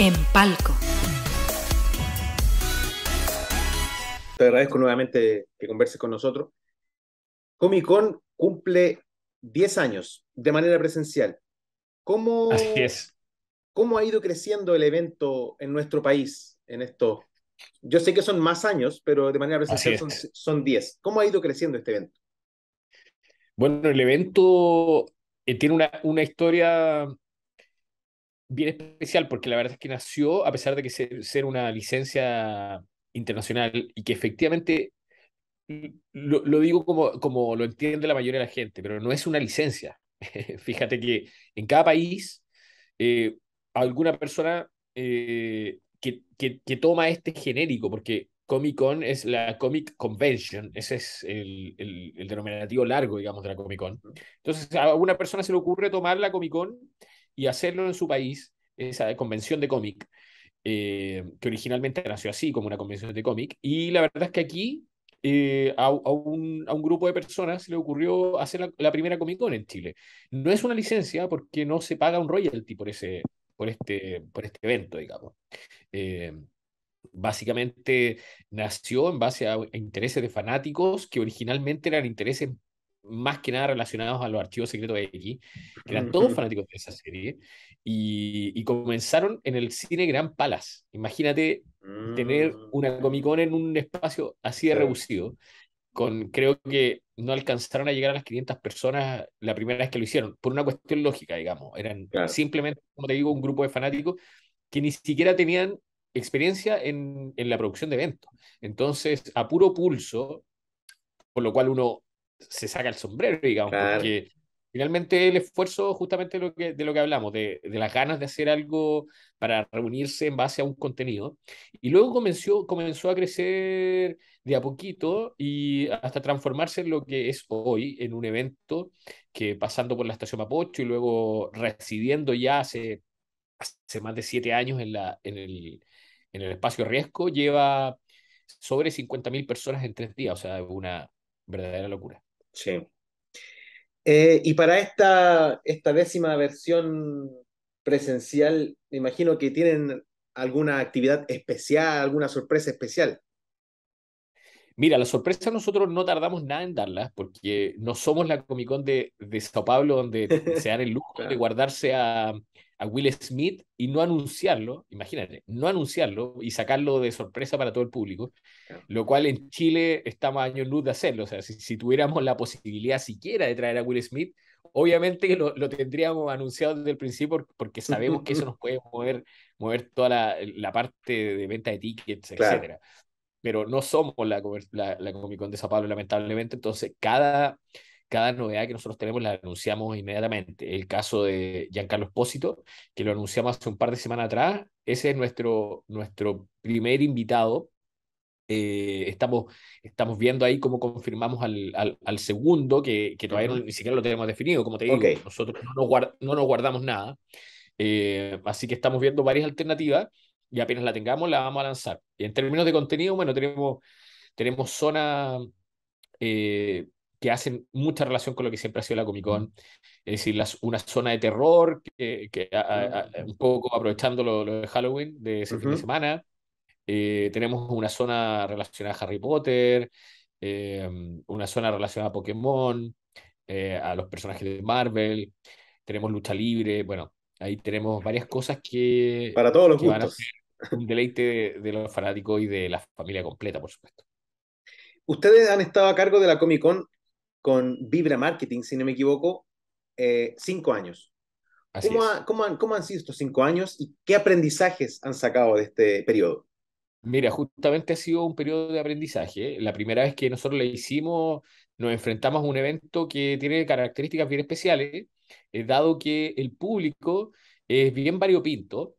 en Palco. Te agradezco nuevamente que converses con nosotros. Comic Con cumple 10 años de manera presencial. ¿Cómo, es. ¿Cómo ha ido creciendo el evento en nuestro país en esto? Yo sé que son más años, pero de manera presencial son, 10. ¿Cómo ha ido creciendo este evento? Bueno, el evento eh, tiene una, una historia bien especial porque la verdad es que nació, a pesar de que ser, una licencia internacional y que efectivamente, lo, digo como, como lo entiende la mayoría de la gente, pero no es una licencia. Fíjate que en cada país eh, alguna persona eh, que, que, toma este genérico, porque Comic Con es la Comic Convention, ese es el, el, denominativo largo, digamos, de la Comic Con. Entonces a alguna persona se le ocurre tomar la Comic Con y hacerlo en su país, esa convención de cómic, eh, que originalmente nació así como una convención de cómic. Y la verdad es que aquí eh, a, un, grupo de personas se le ocurrió hacer la, primera Comic Con en Chile. No es una licencia porque no se paga un royalty por, ese, por, este, por este evento, digamos. Eh, básicamente nació en base a intereses de fanáticos que originalmente eran intereses más que nada relacionados a los archivos secretos de X, que eran todos fanáticos de esa serie, y, y comenzaron en el cine Gran Palas. Imagínate tener mm. una comicón en un espacio así de reducido, con creo que no alcanzaron a llegar a las 500 personas la primera vez que lo hicieron, por una cuestión lógica, digamos. Eran simplemente, como te digo, un grupo de fanáticos que ni siquiera tenían experiencia en, en la producción de eventos. Entonces, a puro pulso, por lo cual uno se saca el sombrero, digamos, porque finalmente el esfuerzo justamente de lo que, de lo que hablamos, de, de, las ganas de hacer algo para reunirse en base a un contenido. Y luego comenzó, comenzó a crecer de a poquito y hasta transformarse en lo que es hoy, en un evento que pasando por la estación Mapocho y luego residiendo ya hace, hace más de siete años en, la, el, en el espacio Riesgo, lleva sobre 50.000 personas en tres días, o sea, una verdadera locura. Sí. Eh, y para esta, esta décima versión presencial, me imagino que tienen alguna actividad especial, alguna sorpresa especial. Mira, la sorpresa nosotros no tardamos nada en darlas porque no somos la Comic Con de, Sao Paulo, donde se dan el lujo de guardarse a, Will Smith y no anunciarlo, imagínate, no anunciarlo y sacarlo de sorpresa para todo el público, lo cual en Chile estamos años luz de hacerlo. O sea, si, tuviéramos la posibilidad siquiera de traer a Will Smith, obviamente lo, tendríamos anunciado desde el principio, porque sabemos que eso nos puede mover, mover toda la, parte de venta de tickets, etcétera pero no somos la, la, la Comic de lamentablemente. Entonces, cada, cada novedad que nosotros tenemos la anunciamos inmediatamente. El caso de Giancarlo Espósito, que lo anunciamos hace un par de semanas atrás, ese es nuestro, nuestro primer invitado. Eh, estamos, estamos viendo ahí cómo confirmamos al, al, segundo, que, que todavía ni siquiera lo tenemos definido, como te digo, nosotros no nos, guardamos nada. Eh, así que estamos viendo varias alternativas y apenas la tengamos la vamos a lanzar. Y en términos de contenido, bueno, tenemos, tenemos zonas eh, que hacen mucha relación con lo que siempre ha sido la Comic Con, es decir, una zona de terror, que, mm. un poco aprovechando lo, de Halloween de ese fin de semana. Eh, tenemos una zona relacionada a Harry Potter, eh, una zona relacionada a Pokémon, a los personajes de Marvel, tenemos lucha libre, bueno, ahí tenemos varias cosas que... Para todos los gustos. Van un deleite de, los fanáticos y de la familia completa, por supuesto. Ustedes han estado a cargo de la Comic Con con Vibra Marketing, si no me equivoco, eh, cinco años. ¿Cómo, han, sido estos cinco años y qué aprendizajes han sacado de este periodo? Mira, justamente ha sido un periodo de aprendizaje. La primera vez que nosotros le hicimos, nos enfrentamos a un evento que tiene características bien especiales, eh, dado que el público es bien variopinto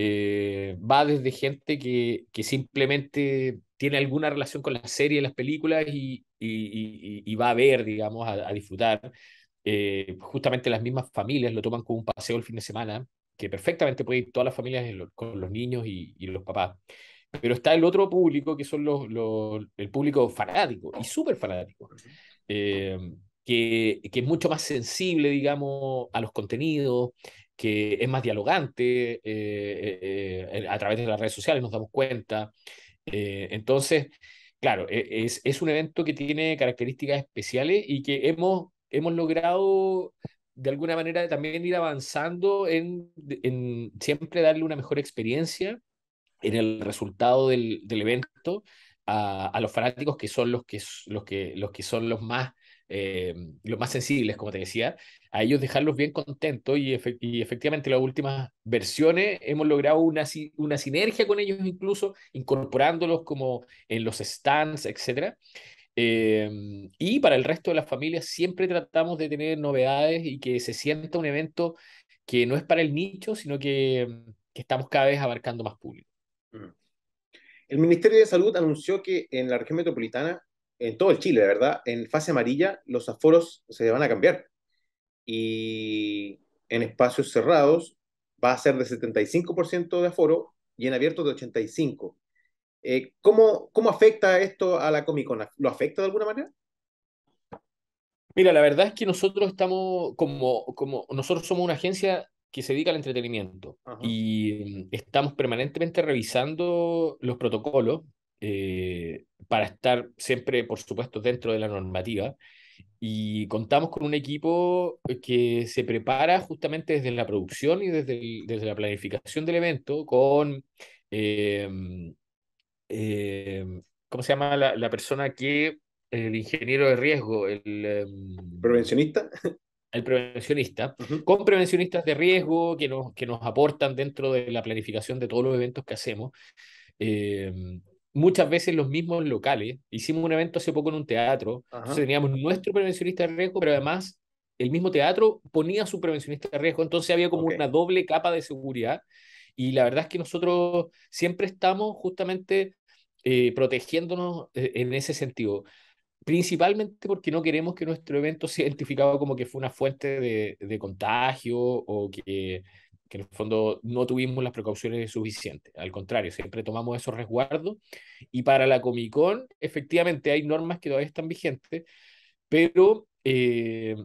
eh, va desde gente que, que, simplemente tiene alguna relación con las series, las películas y, va a ver, digamos, a, disfrutar. Eh, justamente las mismas familias lo toman como un paseo el fin de semana, que perfectamente puede ir todas las familias con los niños y, los papás. Pero está el otro público, que son los, el público fanático y súper fanático, eh, que, que, es mucho más sensible, digamos, a los contenidos, que es más dialogante eh, eh, eh, a través de las redes sociales, nos damos cuenta. entonces, claro, e, es, es un evento que tiene características especiales y que hemos, hemos logrado de alguna manera también ir avanzando en, siempre darle una mejor experiencia en el resultado del, evento a, a, los fanáticos que son los que, los que, los que son los más eh, los más sensibles, como te decía, a ellos dejarlos bien contentos y, efectivamente las últimas versiones hemos logrado una, una sinergia con ellos incluso, incorporándolos como en los stands, etcétera. Eh, y para el resto de las familias siempre tratamos de tener novedades y que se sienta un evento que no es para el nicho, sino que estamos cada vez abarcando más público. Mm. El Ministerio de Salud anunció que en la región metropolitana en todo el Chile, ¿verdad? En fase amarilla los aforos se van a cambiar. Y en espacios cerrados va a ser de 75% de aforo y en abiertos de 85%. Eh, ¿cómo, ¿Cómo afecta esto a la Comic Con? ¿Lo afecta de alguna manera? Mira, la verdad es que nosotros estamos como, como nosotros somos una agencia que se dedica al entretenimiento y mm, estamos permanentemente revisando los protocolos eh, para estar siempre, por supuesto, dentro de la normativa. Y contamos con un equipo que se prepara justamente desde la producción y desde, desde la planificación del evento con, em, em, ¿cómo se llama la, la, persona que, el ingeniero de riesgo, el... Em, ¿Prevencionista? el prevencionista, con prevencionistas de riesgo que nos, que nos aportan dentro de la planificación de todos los eventos que hacemos. Eh, muchas veces los mismos locales. Hicimos un evento hace poco en un teatro, teníamos nuestro prevencionista de riesgo, pero además el mismo teatro ponía su prevencionista de riesgo, entonces había como una doble capa de seguridad. Y la verdad es que nosotros siempre estamos justamente eh, protegiéndonos eh, en ese sentido, principalmente porque no queremos que nuestro evento sea identificado como que fue una fuente de contagio o que que en el fondo no tuvimos las precauciones suficientes. Al contrario, siempre tomamos esos resguardos. Y para la Comic Con, efectivamente, hay normas que todavía están vigentes, pero, eh,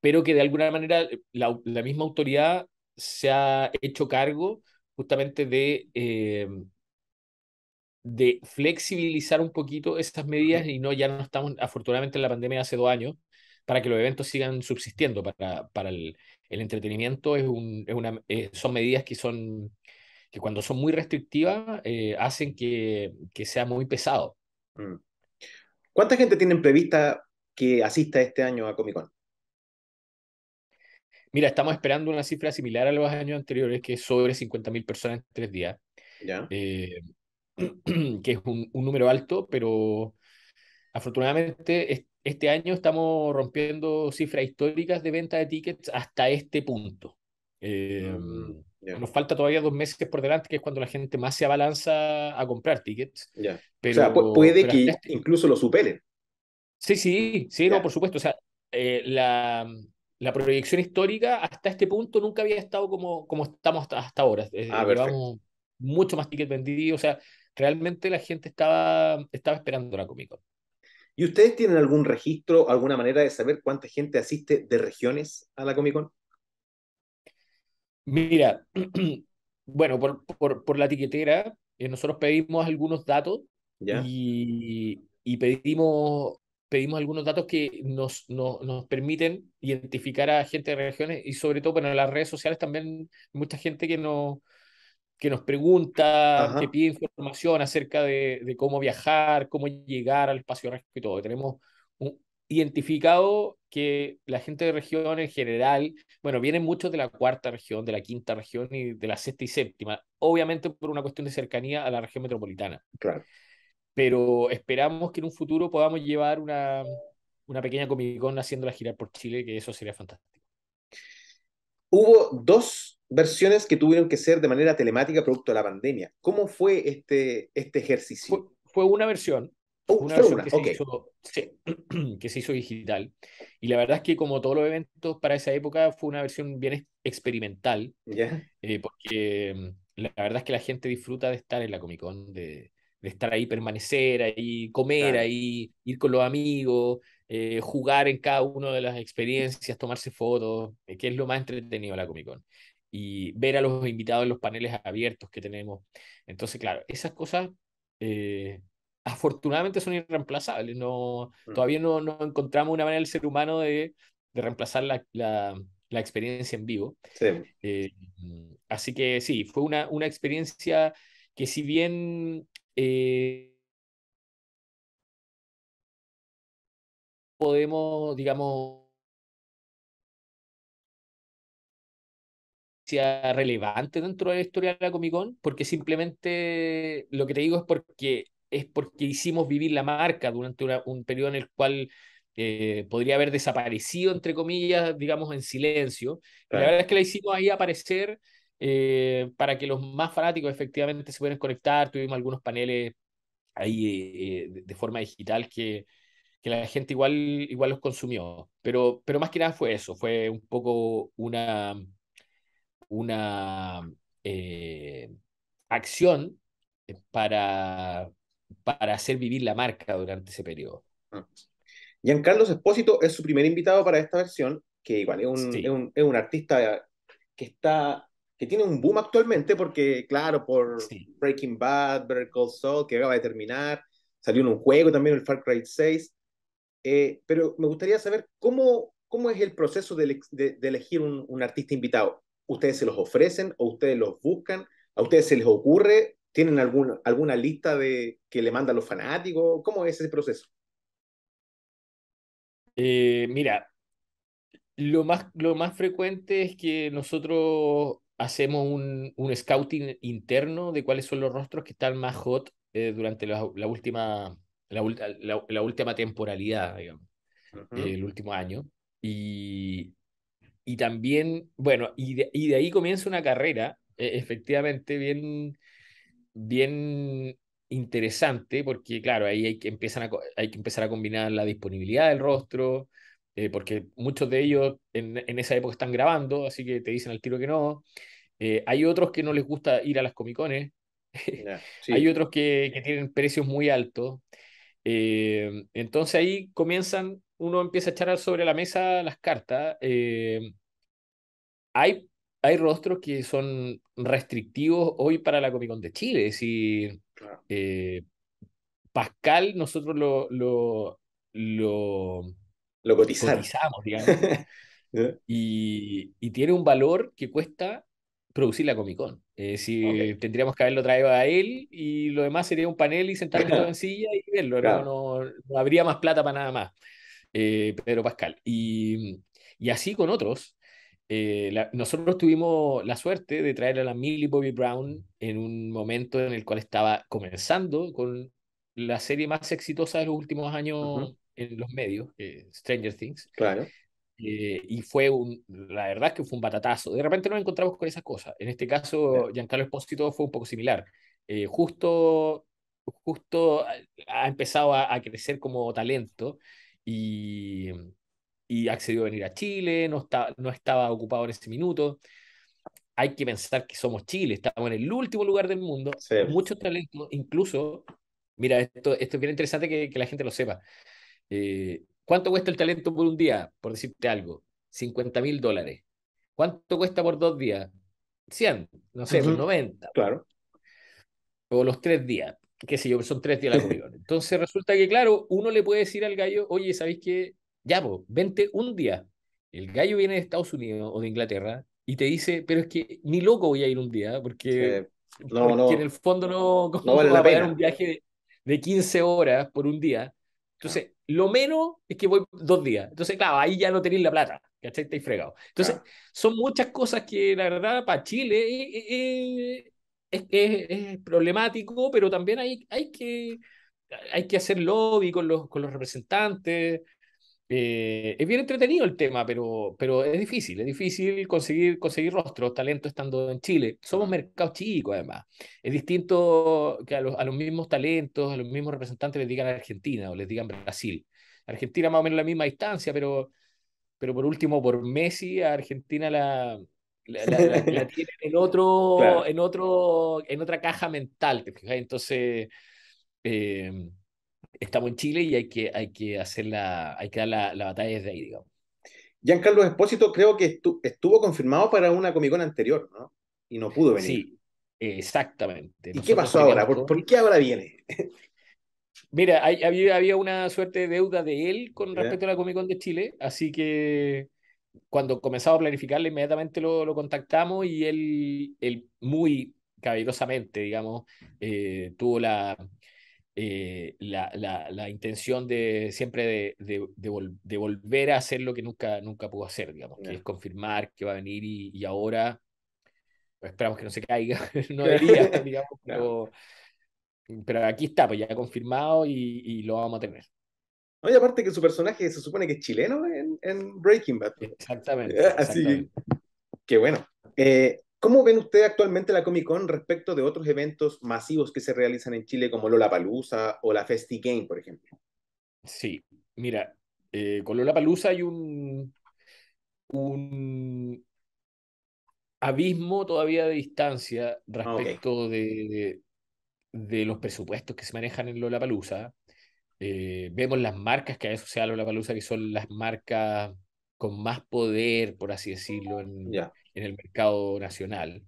pero que de alguna manera eh, la, la, misma autoridad se ha hecho cargo justamente de, eh, de flexibilizar un poquito esas medidas y no ya no estamos afortunadamente en la pandemia de hace dos años para que los eventos sigan subsistiendo, para, para el, entretenimiento eh, son medidas que son que cuando son muy restrictivas eh, hacen que, sea muy pesado. Mm. ¿Cuánta gente tiene prevista que asista este año a Comic Con? Mira, estamos esperando una cifra similar a los años anteriores, que es sobre 50.000 personas en tres días. ¿Ya? Eh, que es un, número alto, pero afortunadamente este año estamos rompiendo cifras históricas de venta de tickets hasta este punto. Eh, mm, nos falta todavía dos meses por delante, que es cuando la gente más se abalanza a comprar tickets. Pero, o sea, puede que este incluso lo supere. Sí, sí, sí, no, por supuesto. O sea, eh, la, proyección histórica hasta este punto nunca había estado como, como estamos hasta, ahora. Ah, mucho más tickets vendidos. O sea, realmente la gente estaba, estaba esperando la Comic ¿Y ustedes tienen algún registro, alguna manera de saber cuánta gente asiste de regiones a la Comic Con? Mira, bueno, por, por, la etiquetera, eh, nosotros pedimos algunos datos Y, pedimos, pedimos algunos datos que nos, nos, nos, permiten identificar a gente de regiones y sobre todo, bueno, en las redes sociales también mucha gente que nos que nos pregunta, que pide información acerca de, cómo viajar, cómo llegar al espacio terrestre y todo. Tenemos identificado que la gente de región en general, bueno, vienen muchos de la cuarta región, de la quinta región y de la sexta y séptima, obviamente por una cuestión de cercanía a la región metropolitana. Pero esperamos que en un futuro podamos llevar una, una pequeña Comic Con haciéndola girar por Chile, que eso sería fantástico. Hubo dos versiones que tuvieron que ser de manera telemática producto de la pandemia. ¿Cómo fue este, este ejercicio? Fue, una versión, Que, se hizo, digital. Y la verdad es que como todos los eventos para esa época fue una versión bien experimental, eh, porque mm, la verdad es que la gente disfruta de estar en la Comic Con, de, estar ahí, permanecer ahí, comer ahí, ir con los amigos, eh, jugar en cada una de las experiencias, tomarse fotos, eh, que es lo más entretenido de la Comic Con y ver a los invitados en los paneles abiertos que tenemos. Entonces, claro, esas cosas eh, afortunadamente son irreemplazables. No, mm. Todavía no, encontramos una manera del ser humano de, reemplazar la, experiencia en vivo. Eh, mm, así que sí, fue una, una experiencia que si bien... Eh, podemos, digamos, relevante dentro de la historia de la Comic Con, porque simplemente lo que te digo es porque es porque hicimos vivir la marca durante un periodo en el cual eh, podría haber desaparecido, entre comillas, digamos, en silencio. La verdad es que la hicimos ahí aparecer eh, para que los más fanáticos efectivamente se puedan conectar. Tuvimos algunos paneles ahí eh, de forma digital que, que la gente igual, igual los consumió. Pero, pero más que nada fue eso, fue un poco una una eh, acción para, para hacer vivir la marca durante ese periodo. Ah. Giancarlo Espósito es su primer invitado para esta versión, que igual es un, es un, es artista que está que tiene un boom actualmente porque, claro, por Breaking Bad, Better Call Saul, que acaba de terminar, salió en un juego también, el Far Cry 6, eh, pero me gustaría saber cómo, cómo es el proceso de, elegir un, artista invitado. ¿Ustedes se los ofrecen o ustedes los buscan? ¿A ustedes se les ocurre? ¿Tienen alguna, alguna lista de que le mandan los fanáticos? ¿Cómo es ese proceso? Eh, mira, lo más, lo más frecuente es que nosotros hacemos un, un, scouting interno de cuáles son los rostros que están más hot eh, durante la, última, la, última temporalidad, digamos, eh, el último año. Y, y también, bueno, y de, ahí comienza una carrera, eh, efectivamente, bien, bien interesante, porque claro, ahí hay que, empiezan hay que empezar a combinar la disponibilidad del rostro, eh, porque muchos de ellos en, esa época están grabando, así que te dicen al tiro que no. Eh, hay otros que no les gusta ir a las comicones, hay otros que, que, tienen precios muy altos. entonces ahí comienzan uno empieza a echar sobre la mesa las cartas, eh, hay, hay rostros que son restrictivos hoy para la Comic Con de Chile. Es eh, decir, Pascal nosotros lo, lo, lo, cotizamos, y, y tiene un valor que cuesta producir la Comic Con. Eh, si tendríamos que haberlo traído a él y lo demás sería un panel y sentarnos en silla y verlo. No, no, habría más plata para nada más. Eh, Pedro Pascal. Y, así con otros. Eh, nosotros tuvimos la suerte de traer a la Millie Bobby Brown en un momento en el cual estaba comenzando con la serie más exitosa de los últimos años en los medios, eh, Stranger Things. Claro. y fue un, la verdad que fue un batatazo. De repente nos encontramos con esas cosas. En este caso, Giancarlo Espósito fue un poco similar. justo, justo ha empezado a, crecer como talento y, accedió a venir a Chile, no, no estaba ocupado en ese minuto. Hay que pensar que somos Chile, estamos en el último lugar del mundo, mucho muchos talentos, incluso, mira, esto, esto es bien interesante que, la gente lo sepa. Eh, ¿Cuánto cuesta el talento por un día? Por decirte algo, 50 mil dólares. ¿Cuánto cuesta por dos días? 100, no sé, 90. Claro. O los tres días que sé yo, son tres días la reunión. Entonces resulta que, claro, uno le puede decir al gallo, oye, ¿sabéis qué? Ya, vos, vente un día. El gallo viene de Estados Unidos o de Inglaterra y te dice, pero es que ni loco voy a ir un día, porque, no, porque en el fondo no, no vale la un viaje de, de 15 horas por un día. Entonces, lo menos es que voy dos días. Entonces, claro, ahí ya no tenéis la plata, ¿cachai? Estáis fregados. Entonces, son muchas cosas que, la verdad, para Chile eh, eh, eh es, es, es problemático, pero también hay, hay, que, hay que hacer lobby con los, con los representantes. Eh, es bien entretenido el tema, pero, pero es difícil, es difícil conseguir, conseguir rostros, talento estando en Chile. Somos mercado chico, además. Es distinto que a los, a los mismos talentos, a los mismos representantes les digan Argentina o les digan Brasil. Argentina más o menos la misma distancia, pero, pero por último, por Messi, a Argentina la, la, tienen en, otro, en, otro, en otra caja mental. Entonces, eh, estamos en Chile y hay que, hay que, hacer hay que dar la, la batalla desde ahí, digamos. Giancarlo Espósito creo que estuvo confirmado para una Comic Con anterior, ¿no? Y no pudo venir. Sí, exactamente. ¿Y qué pasó ahora? ¿Por, qué ahora viene? Mira, había, una suerte de deuda de él con respecto a la Comic Con de Chile, así que cuando comenzamos a planificarle, inmediatamente lo, contactamos y él, muy caballerosamente, digamos, eh, tuvo eh, la, la, intención de siempre de, volver a hacer lo que nunca, nunca pudo hacer, digamos, que es confirmar que va a venir y, ahora pues, esperamos que no se caiga, no debería, digamos, pero, aquí está, pues ya confirmado y, y lo vamos a tener aparte que su personaje se supone que es chileno en, Breaking Bad. Exactamente. Así que bueno. Eh, ¿Cómo ven ustedes actualmente la Comic Con respecto de otros eventos masivos que se realizan en Chile, como Lola Palusa o la Festi Game, por ejemplo? Sí, mira, eh, con Lola Palusa hay un, un abismo todavía de distancia ah, respecto de, los presupuestos que se manejan en Lola Palusa. Eh, vemos las marcas que hay asociado a la palusa, que son las marcas con más poder, por así decirlo, en, el mercado nacional.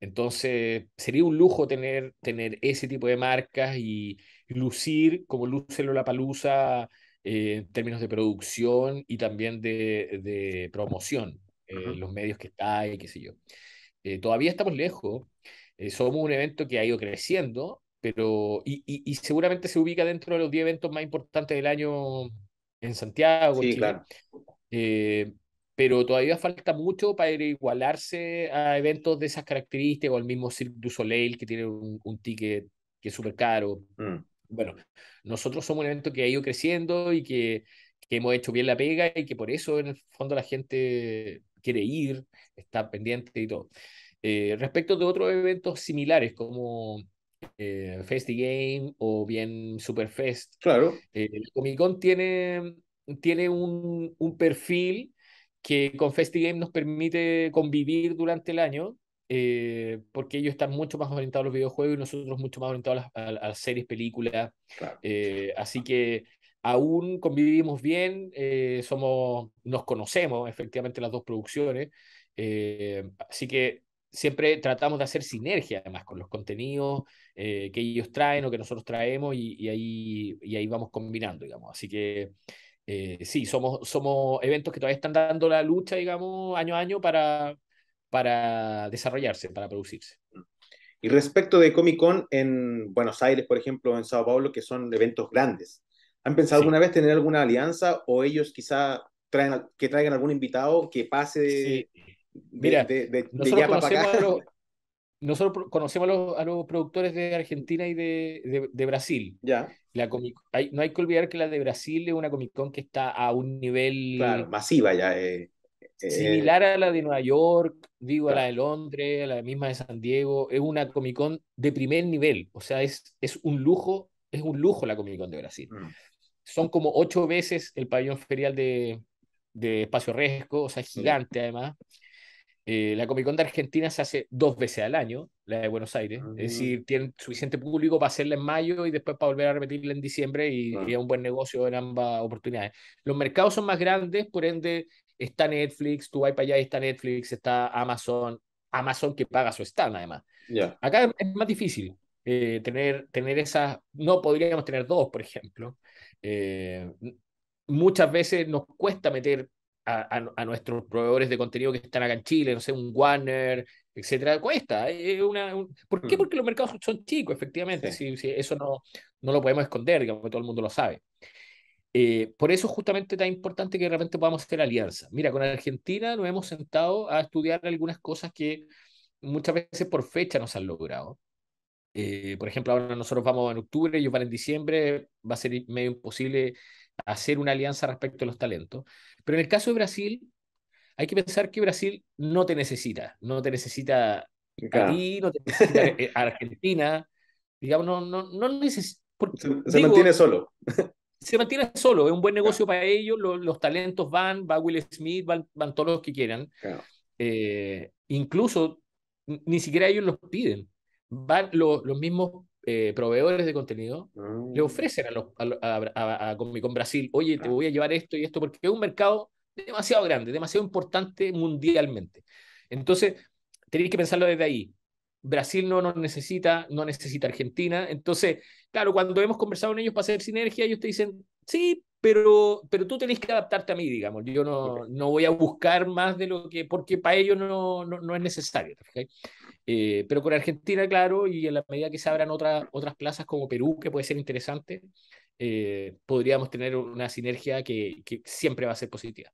Entonces, sería un lujo tener, tener ese tipo de marcas y lucir como luce la palusa eh, en términos de producción y también de, promoción, eh, los medios que está y qué sé yo. Eh, todavía estamos lejos, somos un evento que ha ido creciendo, pero, y, y, seguramente se ubica dentro de los 10 eventos más importantes del año en Santiago. claro. Eh, pero todavía falta mucho para igualarse a eventos de esas características, o el mismo Cirque du Soleil que tiene un, ticket que es súper caro. Mm. Bueno, nosotros somos un evento que ha ido creciendo y que, que, hemos hecho bien la pega y que por eso en el fondo la gente quiere ir, está pendiente y todo. Eh, respecto de otros eventos similares como eh, Game o bien Superfest. Claro. Eh, Comic Con tiene, tiene un, perfil que con Game nos permite convivir durante el año, eh, porque ellos están mucho más orientados a los videojuegos y nosotros mucho más orientados a, las, series, películas. Eh, así que aún convivimos bien, somos, nos conocemos efectivamente las dos producciones. así que siempre tratamos de hacer sinergia además con los contenidos eh, que ellos traen o que nosotros traemos y, ahí, y ahí vamos combinando, digamos. Así que eh, sí, somos, somos eventos que todavía están dando la lucha, digamos, año a año para, para desarrollarse, para producirse. Y respecto de Comic Con en Buenos Aires, por ejemplo, en Sao Paulo, que son eventos grandes, ¿han pensado alguna vez tener alguna alianza o ellos quizá traen, que traigan algún invitado que pase sí. Mira, nosotros, conocemos a los, productores de Argentina y de, Brasil. Ya. La no hay que olvidar que la de Brasil es una Comic Con que está a un nivel. masiva ya. Eh, eh, similar a la de Nueva York, digo, a la de Londres, a la misma de San Diego. Es una Comic Con de primer nivel. O sea, es, es un lujo, es un lujo la Comic Con de Brasil. Mm. Son como ocho veces el pabellón ferial de, Espacio Resco, o sea, gigante además. Eh, la Comic Con de Argentina se hace dos veces al año, la de Buenos Aires. Es ah. decir, tiene suficiente público para hacerla en mayo y después para volver a repetirla en diciembre y, ah. es un buen negocio en ambas oportunidades. Los mercados son más grandes, por ende está Netflix, tú vas para allá está Netflix, está Amazon, Amazon que paga su stand además. Acá es más difícil eh, tener, tener esas, no podríamos tener dos, por ejemplo. Eh, muchas veces nos cuesta meter a, nuestros proveedores de contenido que están acá en Chile, no sé, un Warner, etcétera, cuesta. Eh, una, ¿Por qué? Mm. Porque los mercados son chicos, efectivamente. eso no, no lo podemos esconder, digamos, todo el mundo lo sabe. Eh, por eso justamente tan importante que de repente podamos hacer alianzas. Mira, con Argentina nos hemos sentado a estudiar algunas cosas que muchas veces por fecha no se han logrado. Eh, por ejemplo, ahora nosotros vamos en octubre, ellos van en diciembre, va a ser medio imposible hacer una alianza respecto a los talentos. Pero en el caso de Brasil, hay que pensar que Brasil no te necesita, no te necesita a ti, no te necesita eh, Argentina, digamos, no, no, no necesita... Se, mantiene solo. Se mantiene solo, es un buen negocio para ellos, los, talentos van, va Will Smith, van, todos los que quieran. Eh, incluso ni siquiera ellos los piden. Van los mismos eh, proveedores de contenido le ah. ofrecen a, los, Con Brasil, oye, te voy a llevar esto y esto, porque es un mercado demasiado grande, demasiado importante mundialmente. Entonces, tenéis que pensarlo desde ahí. Brasil no nos necesita, no necesita Argentina. Entonces, claro, cuando hemos conversado con ellos para hacer sinergia, ellos te dicen, sí, pero, pero tú tenés que adaptarte a mí, digamos. Yo no, no voy a buscar más de lo que, porque para ellos no, no, es necesario. Eh, pero con Argentina, claro, y en la medida que se abran otra, otras plazas como Perú, que puede ser interesante, eh, podríamos tener una sinergia que, siempre va a ser positiva.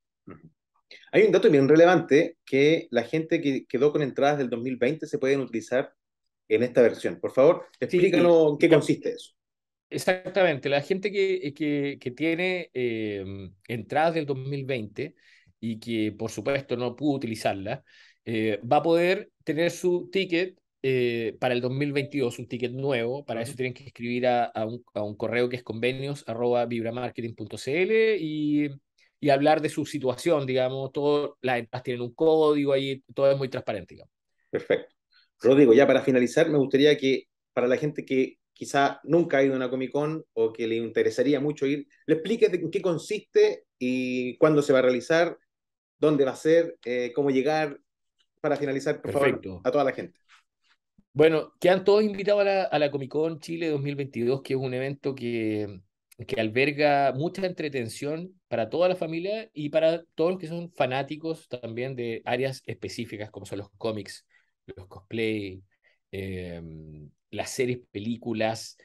Hay un dato bien relevante que la gente que quedó con entradas del 2020 se pueden utilizar en esta versión. Por favor, explícanos en qué consiste eso. Exactamente, la gente que, que, tiene eh, entradas del 2020 y que por supuesto no pudo utilizarlas, eh, va a poder tener su ticket eh, para el 2022, un ticket nuevo. Para eso tienen que escribir a, un, correo que es convenios.vibramarketing.cl y, y hablar de su situación, digamos. Todas las empresas tienen un código ahí, todo es muy transparente. Perfecto. Rodrigo, ya para finalizar, me gustaría que para la gente que quizá nunca ha ido a una Comic Con o que le interesaría mucho ir, le expliques en qué consiste y cuándo se va a realizar, dónde va a ser, eh, cómo llegar, para finalizar, por favor, a toda la gente. Bueno, quedan todos invitados a la, Comic Con Chile 2022, que es un evento que, que alberga mucha entretención para toda la familia y para todos los que son fanáticos también de áreas específicas, como son los cómics, los cosplay, em, las series, películas,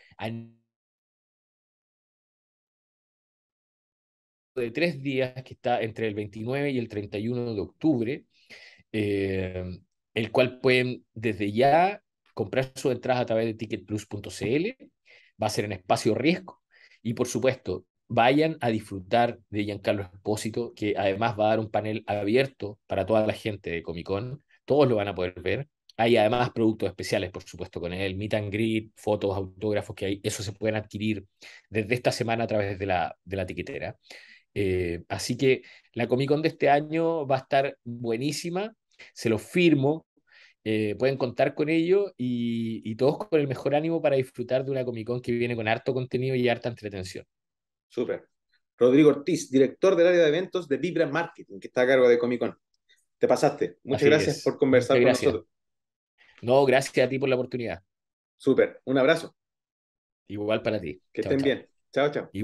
de tres días que está entre el 29 y el 31 de octubre. Em, el cual pueden desde ya comprar su entrada a través de ticketplus.cl, va a ser en espacio riesgo y por supuesto vayan a disfrutar de Giancarlo Espósito, que además va a dar un panel abierto para toda la gente de Comic Con, todos lo van a poder ver. Hay además productos especiales, por supuesto, con él, meet and greet, fotos, autógrafos que hay, eso se pueden adquirir desde esta semana a través de la, de la tiquetera. Eh, así que la Comic Con de este año va a estar buenísima se los firmo, eh, pueden contar con ello y, todos con el mejor ánimo para disfrutar de una Comic Con que viene con harto contenido y harta entretención. Súper. Rodrigo Ortiz, director del área de eventos de Vibra Marketing, que está a cargo de Comic Con. Te pasaste. Muchas gracias por conversar con nosotros. No, gracias a ti por la oportunidad. Súper. Un abrazo. Igual para ti. Que estén bien. Chao, chao. Igual.